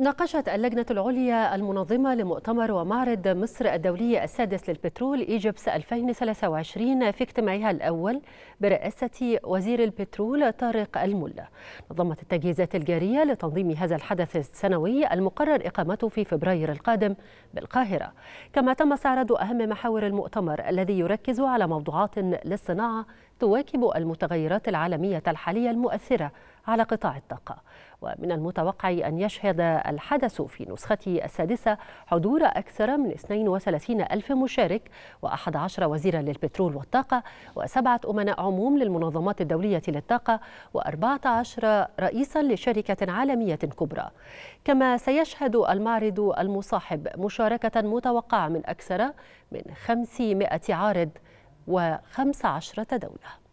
ناقشت اللجنة العليا المنظمة لمؤتمر ومعرض مصر الدولي السادس للبترول إيجيبس 2023 في اجتماعها الأول برئاسة وزير البترول طارق الملا نظمت التجهيزات الجارية لتنظيم هذا الحدث السنوي المقرر إقامته في فبراير القادم بالقاهرة كما تم استعراض أهم محاور المؤتمر الذي يركز على موضوعات للصناعة تواكب المتغيرات العالمية الحالية المؤثرة على قطاع الطاقة ومن المتوقع أن يشهد الحدث في نسخته السادسة حضور أكثر من 32 ألف مشارك و11 وزيرا للبترول والطاقة وسبعة أمناء عموم للمنظمات الدولية للطاقة و14 رئيسا لشركة عالمية كبرى كما سيشهد المعرض المصاحب مشاركة متوقعة من أكثر من 500 عارض و15 دولة